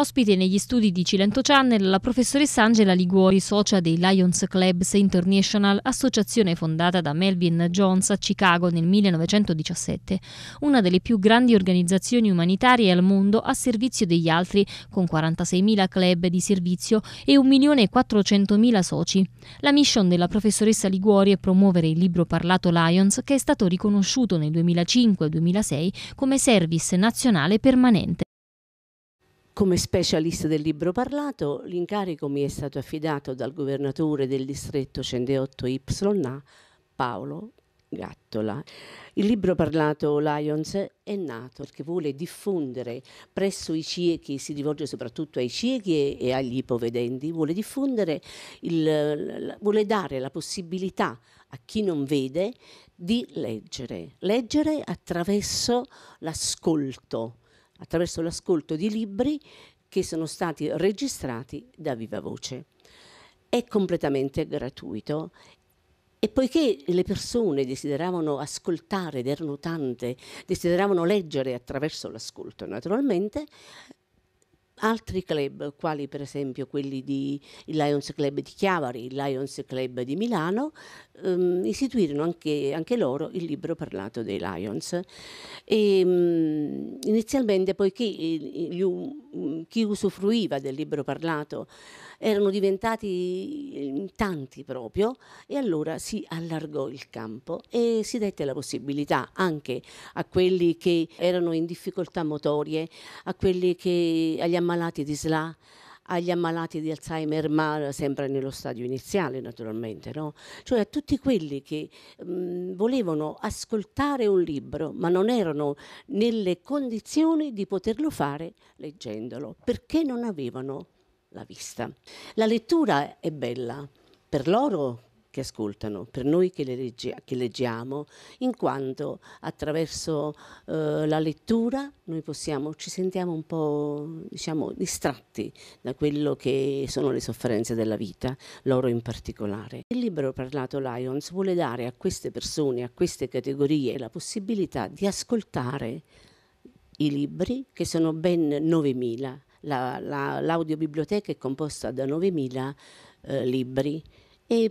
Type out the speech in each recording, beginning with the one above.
Ospite negli studi di Cilento Channel la professoressa Angela Liguori, socia dei Lions Clubs International, associazione fondata da Melvin Jones a Chicago nel 1917, una delle più grandi organizzazioni umanitarie al mondo a servizio degli altri, con 46.000 club di servizio e 1.400.000 soci. La mission della professoressa Liguori è promuovere il libro parlato Lions che è stato riconosciuto nel 2005-2006 come service nazionale permanente. Come specialista del libro parlato, l'incarico mi è stato affidato dal governatore del distretto Cendeotto YA, Paolo Gattola. Il libro parlato Lions è nato perché vuole diffondere presso i ciechi, si rivolge soprattutto ai ciechi e, agli ipovedenti, vuole diffondere, il, vuole dare la possibilità a chi non vede di leggere, leggere attraverso l'ascolto attraverso l'ascolto di libri che sono stati registrati da viva voce. È completamente gratuito e poiché le persone desideravano ascoltare ed erano tante, desideravano leggere attraverso l'ascolto naturalmente, altri club, quali per esempio quelli di il Lions Club di Chiavari, il Lions Club di Milano, ehm, istituirono anche, anche, loro il libro parlato dei Lions. E, ehm, mh, inizialmente poiché gli, mm, chi usufruiva del libro parlato erano diventati mm, tanti proprio e allora si allargò il campo e si dette la possibilità anche a quelli che erano in difficoltà motorie, quelli che, agli ammalati di SLA, agli ammalati di Alzheimer, ma sempre nello stadio iniziale naturalmente, no? cioè a tutti quelli che mh, mm, volevano ascoltare un libro ma non erano nelle condizioni di poterlo fare leggendolo, perché non avevano la vista. La lettura è bella per loro che ascoltano, per noi che, legge, che leggiamo, in quanto attraverso eh, la lettura noi possiamo, ci sentiamo un po' diciamo, distratti da quello che sono le sofferenze della vita, loro in particolare. Il libro parlato Lions vuole dare a queste persone, a queste categorie, la possibilità di ascoltare i libri, che sono ben 9.000. La, la, l'audiobiblioteca è composta da 9.000 eh, libri e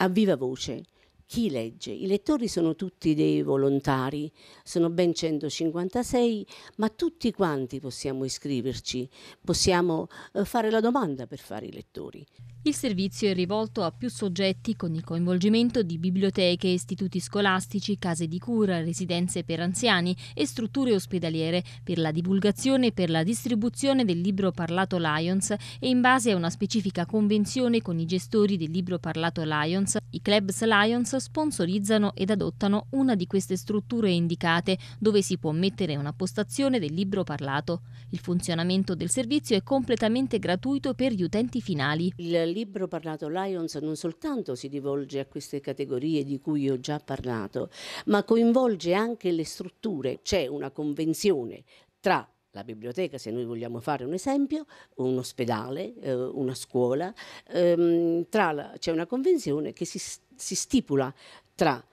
a viva voce chi legge? I lettori sono tutti dei volontari, sono ben 156, ma tutti quanti possiamo iscriverci, possiamo eh, fare la domanda per fare i lettori. Il servizio è rivolto a più soggetti con il coinvolgimento di biblioteche, istituti scolastici, case di cura, residenze per anziani e strutture ospedaliere per la divulgazione e per la distribuzione del libro parlato Lions e in base a una specifica convenzione con i gestori del libro parlato Lions, i clubs Lions sponsorizzano ed adottano una di queste strutture indicate, dove si può mettere una postazione del libro parlato. Il funzionamento del servizio è completamente gratuito per gli utenti finali. Il libro parlato Lions non soltanto si rivolge a queste categorie di cui ho già parlato, ma coinvolge anche le strutture. C'è una convenzione tra la biblioteca, se noi vogliamo fare un esempio, un ospedale, eh, una scuola, ehm, c'è una convenzione che si sta si stipula tra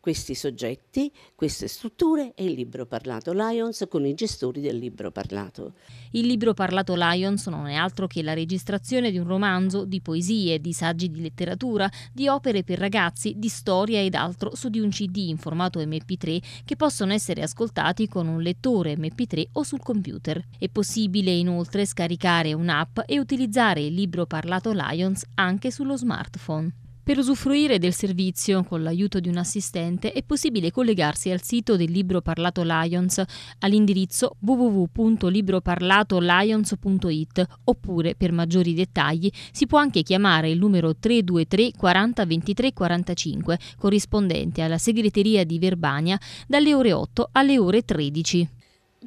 questi soggetti, queste strutture e il libro parlato Lions con i gestori del libro parlato. Il libro parlato Lions non è altro che la registrazione di un romanzo, di poesie, di saggi di letteratura, di opere per ragazzi, di storia ed altro su di un CD in formato MP3 che possono essere ascoltati con un lettore MP3 o sul computer. È possibile inoltre scaricare un'app e utilizzare il libro parlato Lions anche sullo smartphone. Per usufruire del servizio, con l'aiuto di un assistente, è possibile collegarsi al sito del Libro Parlato Lions all'indirizzo www.libroparlatolions.it oppure, per maggiori dettagli, si può anche chiamare il numero 323 40 23 45 corrispondente alla segreteria di Verbania dalle ore 8 alle ore 13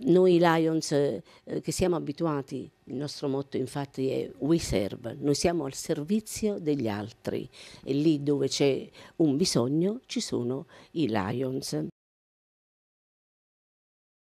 noi Lions eh, che siamo abituati, il nostro motto infatti è We Serve, noi siamo al servizio degli altri e lì dove c'è un bisogno ci sono i Lions.